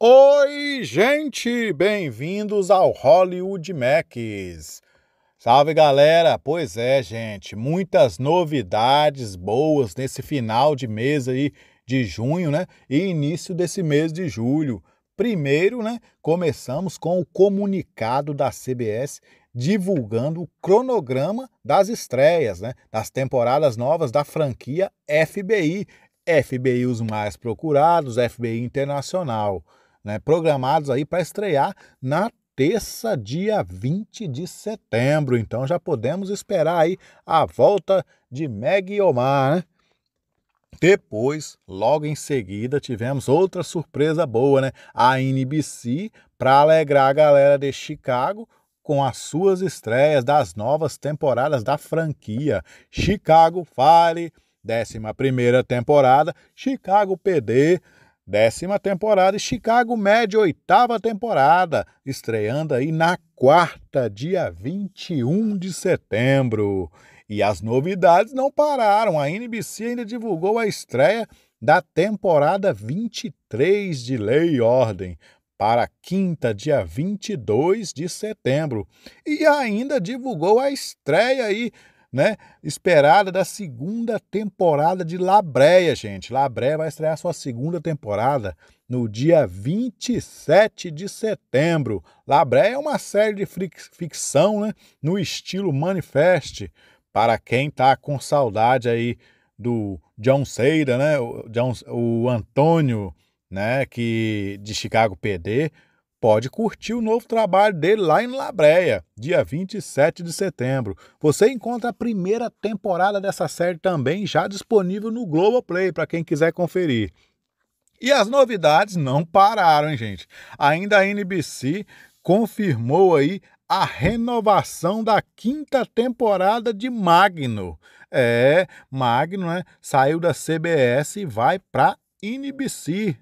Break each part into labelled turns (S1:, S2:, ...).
S1: Oi, gente! Bem-vindos ao Hollywood Macs. Salve, galera! Pois é, gente, muitas novidades boas nesse final de mês aí de junho, né? E início desse mês de julho. Primeiro, né, começamos com o comunicado da CBS divulgando o cronograma das estreias, né, das temporadas novas da franquia FBI, FBI os mais procurados, FBI Internacional né, programados aí para estrear na terça, dia 20 de setembro. Então já podemos esperar aí a volta de Meg Omar, né? Depois, logo em seguida, tivemos outra surpresa boa, né? A NBC, para alegrar a galera de Chicago, com as suas estreias das novas temporadas da franquia Chicago Fire, 11 primeira temporada, Chicago PD, Décima temporada e Chicago mede oitava temporada, estreando aí na quarta, dia 21 de setembro. E as novidades não pararam. A NBC ainda divulgou a estreia da temporada 23 de Lei e Ordem para quinta, dia 22 de setembro. E ainda divulgou a estreia aí né, esperada da segunda temporada de Labreia, gente. Labreia vai estrear sua segunda temporada no dia 27 de setembro. Labreia é uma série de ficção, né, no estilo Manifeste, para quem tá com saudade aí do John Seira, né, o, John, o Antônio, né, que de Chicago PD, pode curtir o novo trabalho dele lá em Labreia, dia 27 de setembro. Você encontra a primeira temporada dessa série também já disponível no Globoplay para quem quiser conferir. E as novidades não pararam, hein, gente? Ainda a NBC confirmou aí a renovação da quinta temporada de Magno. É, Magno né, saiu da CBS e vai para NBC,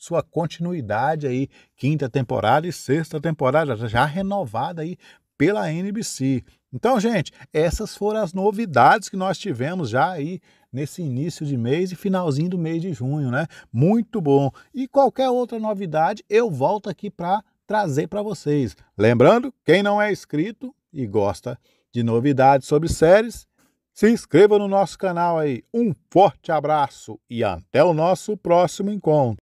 S1: sua continuidade aí, quinta temporada e sexta temporada, já renovada aí pela NBC. Então, gente, essas foram as novidades que nós tivemos já aí nesse início de mês e finalzinho do mês de junho, né? Muito bom. E qualquer outra novidade, eu volto aqui para trazer para vocês. Lembrando, quem não é inscrito e gosta de novidades sobre séries, se inscreva no nosso canal aí. Um forte abraço e até o nosso próximo encontro.